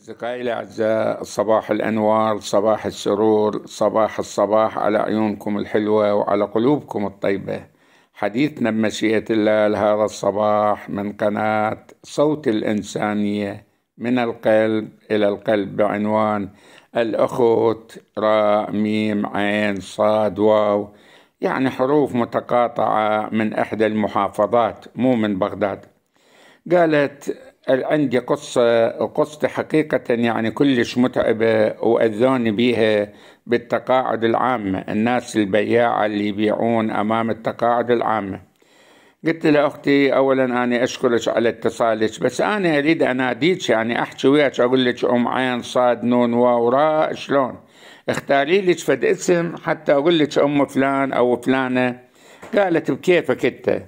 أصدقائي الأعزاء صباح الأنوار صباح السرور صباح الصباح على عيونكم الحلوة وعلى قلوبكم الطيبة حديثنا بمشيئة الله لهذا الصباح من قناة صوت الإنسانية من القلب إلى القلب بعنوان الأخوت راء ميم عين صاد واو يعني حروف متقاطعة من إحدى المحافظات مو من بغداد قالت عندي قصة قصة حقيقة يعني كلش متعبة وأذوني بيها بالتقاعد العامة الناس البياعة اللي يبيعون أمام التقاعد العامة قلت لأختي أختي أولا أنا أشكرك على اتصالك بس أنا أريد أناديك يعني أحكي وياك أقول لك أم عين صاد نون واو راء شلون اختاري لك فد اسم حتى أقول لك أم فلان أو فلانة قالت بكيفك أنت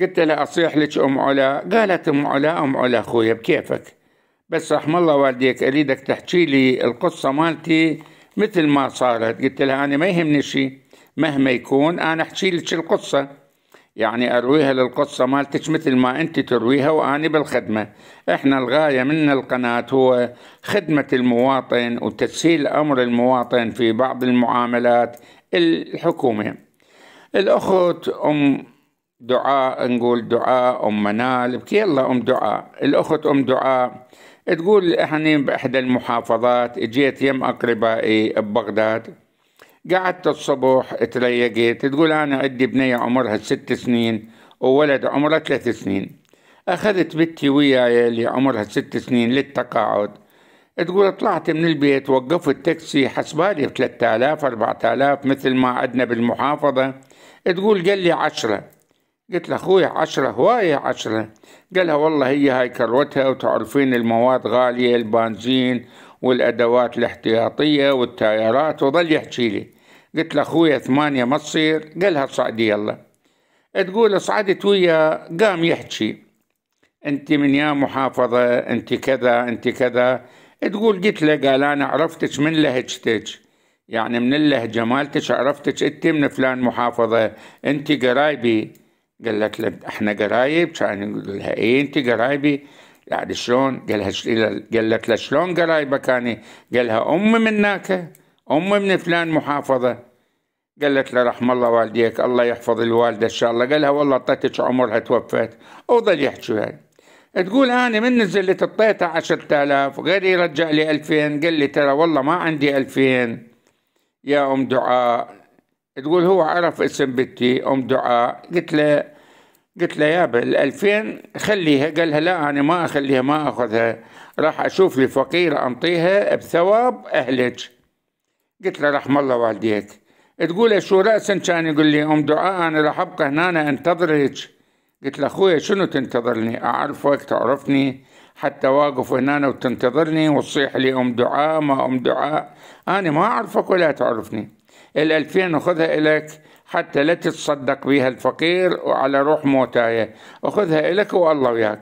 قلت له أصيح لك أم علا قالت أم علا أم علا أخويا بكيفك بس رحم الله والديك أريدك تحكي لي القصة مالتي مثل ما صارت قلت لها أنا ما يهمني شيء مهما يكون أنا أحكي لك القصة يعني أرويها للقصة مالتك مثل ما أنت ترويها وأنا بالخدمة إحنا الغاية من القناة هو خدمة المواطن وتسهيل أمر المواطن في بعض المعاملات الحكومية الأخت أم دعاء نقول دعاء أم منال بكي الله أم دعاء الأخت أم دعاء تقول احنا بإحدى المحافظات اجيت يم أقربائي ببغداد قعدت الصبح تريقيت تقول أنا عندي بنية عمرها ست سنين وولد عمره ثلاث سنين أخذت بنتي وياي اللي عمرها ست سنين للتقاعد تقول طلعت من البيت وقفت تاكسي حسبالي أربعة آلاف مثل ما عدنا بالمحافظة تقول قال لي عشرة قلت له أخوي عشرة هواية عشرة قالها والله هي هاي كروتها وتعرفين المواد غالية البنزين والأدوات الاحتياطية والتايرات وظل يحكي لي قلت له أخوي ثمانية ما تصير قالها صعدي يلا تقول صعدت ويا قام يحكي انت من يا محافظة انت كذا انت كذا تقول قلت له قال انا عرفتك من لهجتك يعني من اللهجة مالتك عرفتك انت من فلان محافظة انت قرايبي قال لك لك احنا قرايب كان يقول لها ايه انت قرايبي يعني شلون قال لها قال شلون قرايبك انا قال لها امي منك امي من فلان محافظه قالت له رحم الله والديك الله يحفظ الوالده ان شاء الله قال لها والله طتك عمرها توفت وظل يحكي هاي تقول انا من نزلت اعطيتها 10000 غير يرجع لي 2000 قال لي ترى والله ما عندي 2000 يا ام دعاء تقول هو عرف اسم بنتي ام دعاء قلت له قلت له يابا ال 2000 خليها قال لا انا ما اخليها ما اخذها راح اشوف لي فقيره انطيها بثواب اهلك قلت له رحم الله والديك تقول شو راسا كان يقول لي ام دعاء انا راح ابقى هنا أنا انتظرك قلت له اخوي شنو تنتظرني اعرفك تعرفني حتى واقف هنا وتنتظرني وتصيح لي ام دعاء ما ام دعاء انا ما اعرفك ولا تعرفني الألفين خذها إليك حتى لا تتصدق بها الفقير وعلى روح موتاية وخذها إليك والله وياك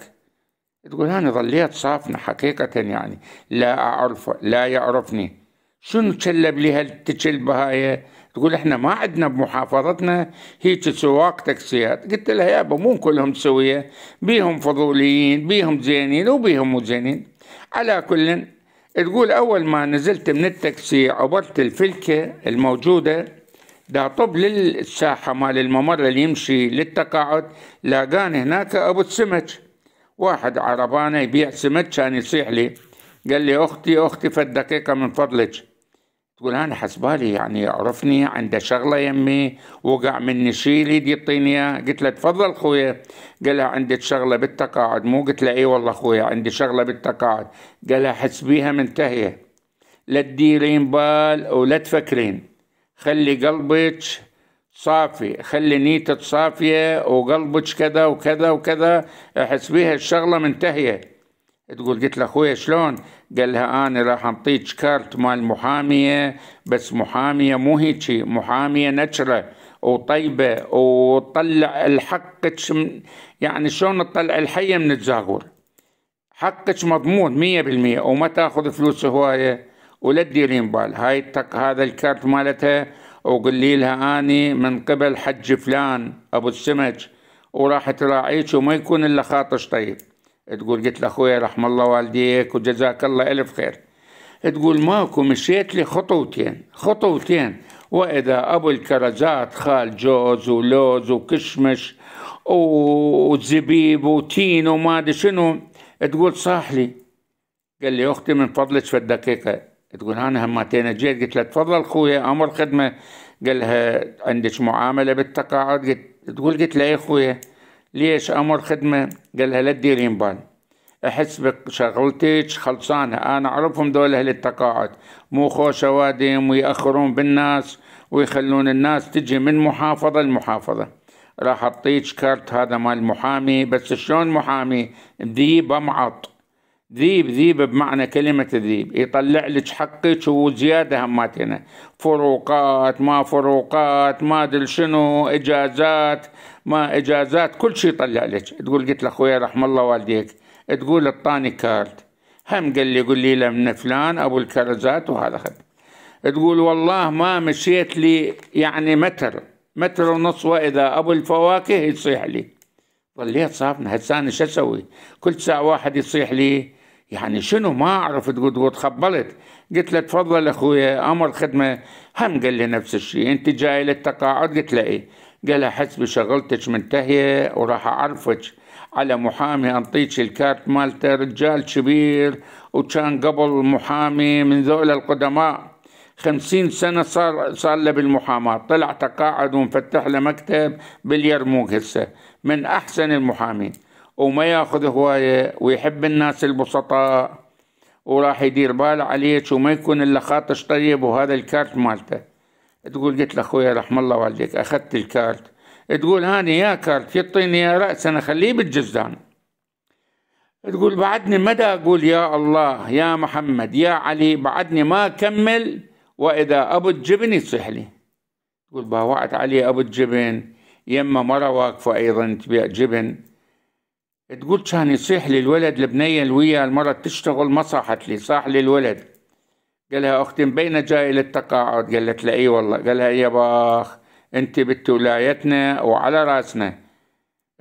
تقول أنا ظليت صافنة حقيقة يعني لا أعرف لا يعرفني شنو تشلب لي هالتشل بهاية تقول احنا ما عندنا بمحافظتنا هيك سواق تاكسيات قلت لها يابا مو كلهم سوية بيهم فضوليين بيهم زينين وبيهم مو زينين على كل تقول أول ما نزلت من التاكسي عبرت الفلكة الموجودة دا طب للساحة مال الممر اللي يمشي للتقاعد لاقان هناك أبو السمك واحد عربانة يبيع سمك كان يصيح لي قال لي أختي أختي فد دقيقة من فضلك تقول انا حسبالي يعني يعرفني عنده شغله يمي وقع مني شيء يريد يعطيني اياه قلت له تفضل خويا قال لها عندك شغله بالتقاعد مو قلت له اي والله خويا عندي شغله بالتقاعد قال لها حسبيها منتهيه لا تديرين بال ولا تفكرين خلي قلبك صافي خلي نيتك صافيه وقلبك كذا وكذا وكذا احسبيها الشغله منتهيه تقول قلت له اخويا شلون قال لها أنا راح أنطيك كارت مال محامية بس محامية مو هيجي محامية نشرة وطيبة وطلع الحق يعني شلون تطلع الحية من الزاغور حقك مضمون مية بالمية وما تاخذ فلوس هواية ولا تديرين بال هاي تك هذا الكارت مالتها وقلي لها اني من قبل حج فلان ابو السمج وراح تراعيك وما يكون الا خاطش طيب تقول قلت لاخويا رحم الله والديك وجزاك الله الف خير تقول ماكو مشيت لي خطوتين خطوتين واذا ابو الكرزات خال جوز ولوز وكشمش وزبيب وتين وما ادري شنو تقول صاح لي قال لي اختي من فضلك في الدقيقه تقول انا هماتين جيت قلت له تفضل خويا امر خدمه قال لها عندك معامله بالتقاعد قلت تقول قلت له يا إيه خويا ليش امر خدمه قال لها لا تديرين بال احس بشغلتك خلصانه انا اعرفهم دول اهل التقاعد مو خوش اوادم ويأخرون بالناس ويخلون الناس تجي من محافظه لمحافظه راح اعطيك كارت هذا مال محامي بس شلون محامي ذي بمعط ذيب ذيب بمعنى كلمة ذيب يطلع لك حقك وزيادة هماتنا فروقات ما فروقات ما دل شنو إجازات ما إجازات كل شيء يطلع لك تقول قلت لأخويا رحم الله والديك تقول اعطاني كارت هم قال لي قول لي لمن فلان أبو الكرزات وهذا خد تقول والله ما مشيت لي يعني متر متر ونص وإذا أبو الفواكه يصيح لي ظليت صافنة هسه انا شو اسوي؟ كل ساعة واحد يصيح لي يعني شنو ما اعرف تقول تخبلت قلت له تفضل اخويا امر خدمه هم قال لي نفس الشيء انت جاي للتقاعد قلت له ايه قال احس بشغلتك منتهيه وراح اعرفك على محامي انطيك الكارت مالته رجال كبير وكان قبل محامي من ذولا القدماء خمسين سنة صار صار له بالمحاماة طلع تقاعد ومفتح له مكتب باليرموك هسه من أحسن المحامين وما ياخذ هوايه ويحب الناس البسطاء وراح يدير بال عليك وما يكون الا خاطش طيب وهذا الكارت مالته تقول قلت له اخويا رحم الله والديك اخذت الكارت تقول هاني يا كارت يعطيني يا راس انا خليه بالجزدان تقول بعدني مدى اقول يا الله يا محمد يا علي بعدني ما اكمل واذا ابو الجبن يصيح لي تقول باوعت علي ابو الجبن يما مرة واقفة أيضا تبيع جبن تقولش هنصيح للولد لبنية الوية المرة تشتغل ما صاحت لي صاح للولد قالها أختي مبينة جاي للتقاعد قالت لا إيه والله قالها يا باخ أنت بنت ولايتنا وعلى راسنا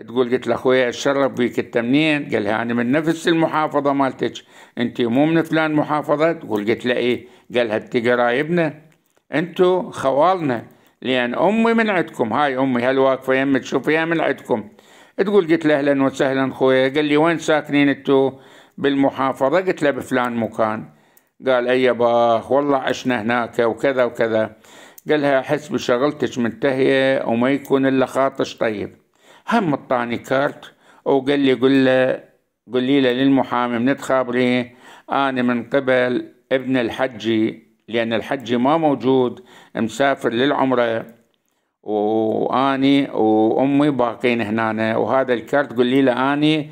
تقول قلت لأخويا الشرف بيك التمنين قالها أنا من نفس المحافظة مالتك أنت مو من فلان محافظة؟ تقول قلت لا إيه قالها أنت قرايبنا أنتو خوالنا لأن أمي من عندكم هاي أمي هل واقفة يمك شوفيها من عندكم تقول قلت له اهلا وسهلا خويا قال لي وين ساكنين انتو بالمحافظه قلت له بفلان مكان قال اي باخ والله عشنا هناك وكذا وكذا قال لها احس بشغلتك منتهيه وما يكون الا خاطش طيب هم الطاني كارت وقال لي قل له قولي له للمحامي من تخابري انا من قبل ابن الحجي لان الحجي ما موجود مسافر للعمره واني وامي باقين هنا وهذا الكارت قل لي له اني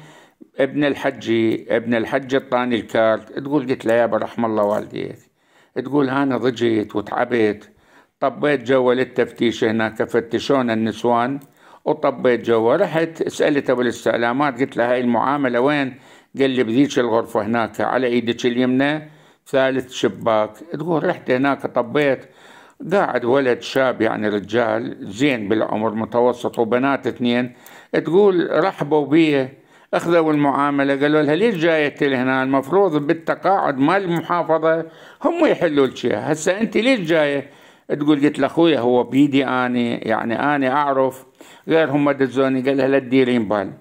ابن الحجي ابن الحج اعطاني الكارت تقول قلت له يابا رحم الله والديك تقول انا ضجيت وتعبت طبيت جوا للتفتيش هناك فتشونا النسوان وطبيت جوا رحت سالت ابو الاستعلامات قلت له هاي المعامله وين؟ قال لي بذيك الغرفه هناك على ايدك اليمنى ثالث شباك تقول رحت هناك طبيت قاعد ولد شاب يعني رجال زين بالعمر متوسط وبنات اثنين تقول رحبوا بي اخذوا المعامله قالوا لها ليش جاية لهنا المفروض بالتقاعد مال المحافظه هم يحلوا لك هسه انت ليش جايه تقول قلت لاخويا هو بيدي اني يعني اني اعرف غير هم دزوني قال لها لا تديرين بال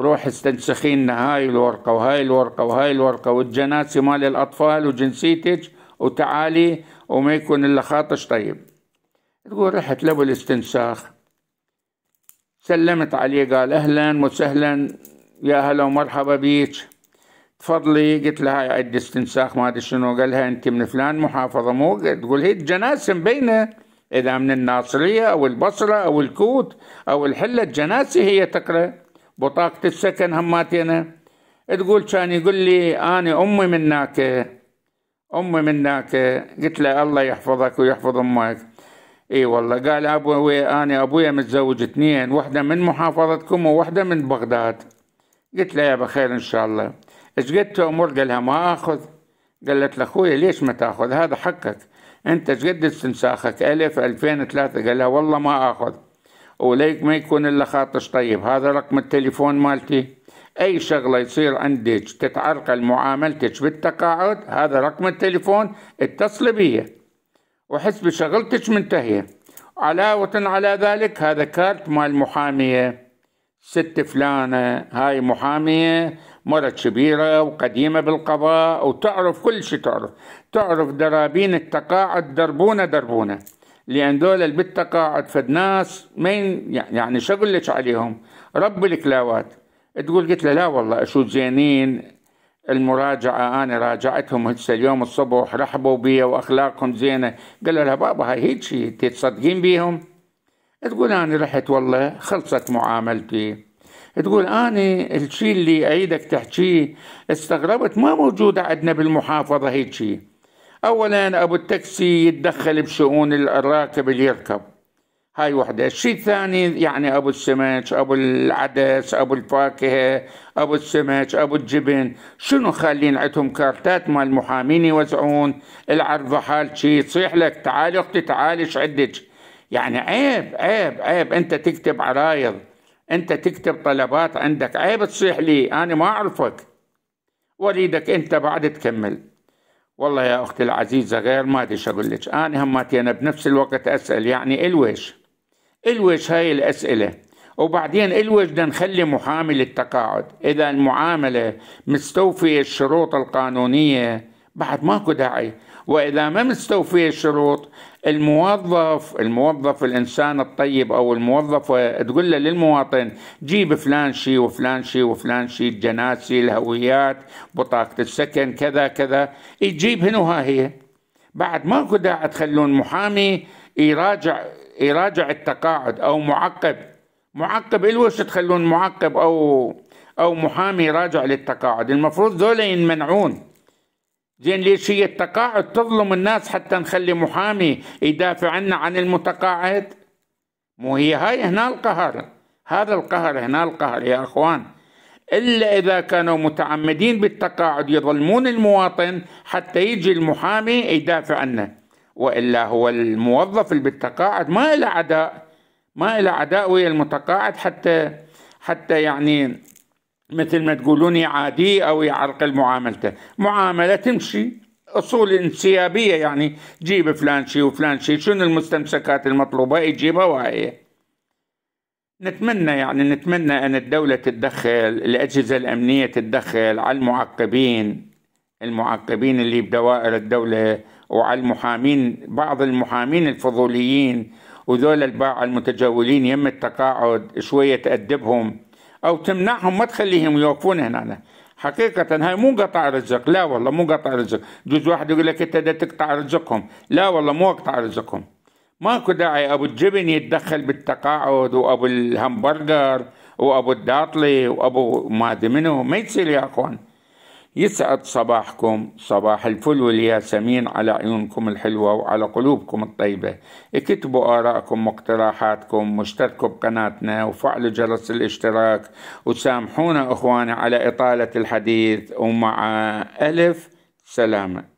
روح استنسخين لنا هاي الورقه وهاي الورقه وهاي الورقه والجناسي مال الاطفال وجنسيتك وتعالي وما يكون إلا خاطش طيب تقول رحت له بالاستنساخ سلمت عليه قال أهلا وسهلا يا هلا ومرحبا بيك تفضلي قلت لها هاي عندي استنساخ ما ادري شنو قال لها انت من فلان محافظه مو تقول هي الجناس مبينه اذا من الناصريه او البصره او الكوت او الحله الجناسي هي تقرا بطاقه السكن هماتينا تقول كان يقول لي انا امي مناك امي منك قلت له الله يحفظك ويحفظ امك اي والله قال ابوي انا ابويا متزوج اثنين واحده من محافظتكم وواحده من بغداد قلت له يا بخير ان شاء الله ايش قد تامر قال لها ما اخذ قالت لاخوي ليش ما تاخذ هذا حقك انت ايش قد استنساخك الف الفين ثلاثه قال لها والله ما اخذ وليك ما يكون الا خاطش طيب هذا رقم التليفون مالتي اي شغله يصير عندك تتعرقل معاملتك بالتقاعد هذا رقم التليفون اتصلي بيه وحسب شغلتك منتهيه علاوة على ذلك هذا كارت مال محامية ست فلانة هاي محامية مرة كبيرة وقديمة بالقضاء وتعرف كل شيء تعرف تعرف درابين التقاعد دربونة دربونة لأن دول بالتقاعد فد ناس مين يعني شغلك عليهم رب الكلاوات تقول قلت له لا والله شو زينين المراجعة أنا راجعتهم هسه اليوم الصبح رحبوا بي وأخلاقهم زينة قالوا لها بابا هاي هيك شيء تصدقين بيهم تقول أنا رحت والله خلصت معاملتي تقول أنا الشيء اللي أعيدك تحكيه استغربت ما موجودة عندنا بالمحافظة هيك أولا أبو التاكسي يتدخل بشؤون الراكب اللي يركب هاي وحدة الشيء الثاني يعني أبو السمك أبو العدس أبو الفاكهة أبو السمك أبو الجبن شنو خالين عندهم كارتات مال محامين يوزعون العرض حال شيء تصيح لك تعالي أختي تعالي عندك يعني عيب عيب عيب أنت تكتب عرايض أنت تكتب طلبات عندك عيب تصيح لي أنا ما أعرفك وليدك أنت بعد تكمل والله يا أختي العزيزة غير ما أدري أقول لك أنا هماتي أنا بنفس الوقت أسأل يعني إلويش الوش هاي الأسئلة وبعدين الوش بدنا نخلي محامي للتقاعد إذا المعاملة مستوفية الشروط القانونية بعد ماكو داعي وإذا ما مستوفية الشروط الموظف الموظف الإنسان الطيب أو الموظفة تقول له للمواطن جيب فلان شي وفلان شي وفلان شي الجناسي الهويات بطاقة السكن كذا كذا يجيب هنا هي بعد ماكو داعي تخلون محامي يراجع يراجع التقاعد او معقب معقب إيه الوش تخلون معقب او او محامي يراجع للتقاعد المفروض ذولا ينمنعون زين ليش هي التقاعد تظلم الناس حتى نخلي محامي يدافع عنا عن المتقاعد مو هي هاي هنا القهر هذا القهر هنا القهر يا اخوان الا اذا كانوا متعمدين بالتقاعد يظلمون المواطن حتى يجي المحامي يدافع عنه والا هو الموظف اللي بالتقاعد ما إلى عداء ما إلى عداء ويا المتقاعد حتى حتى يعني مثل ما تقولون يعاديه او يعرقل معاملته، معامله تمشي اصول انسيابيه يعني جيب فلان شي وفلان شي شنو المستمسكات المطلوبه يجيبها وهي نتمنى يعني نتمنى ان الدوله تتدخل الاجهزه الامنيه تتدخل على المعقبين المعقبين اللي بدوائر الدوله وعلى المحامين بعض المحامين الفضوليين وذول الباعة المتجولين يم التقاعد شوية تأدبهم أو تمنعهم ما تخليهم يوقفون هنا حقيقة هاي مو قطع رزق لا والله مو قطع رزق جزء واحد يقول لك أنت تقطع رزقهم لا والله مو أقطع رزقهم ماكو داعي أبو الجبن يتدخل بالتقاعد وأبو الهمبرجر وأبو الداطلي وأبو ما أدري منو ما يصير يا أخوان يسعد صباحكم صباح الفل والياسمين على عيونكم الحلوة وعلى قلوبكم الطيبة اكتبوا آرائكم واقتراحاتكم واشتركوا بقناتنا وفعلوا جرس الاشتراك وسامحونا أخواني على إطالة الحديث ومع ألف سلامه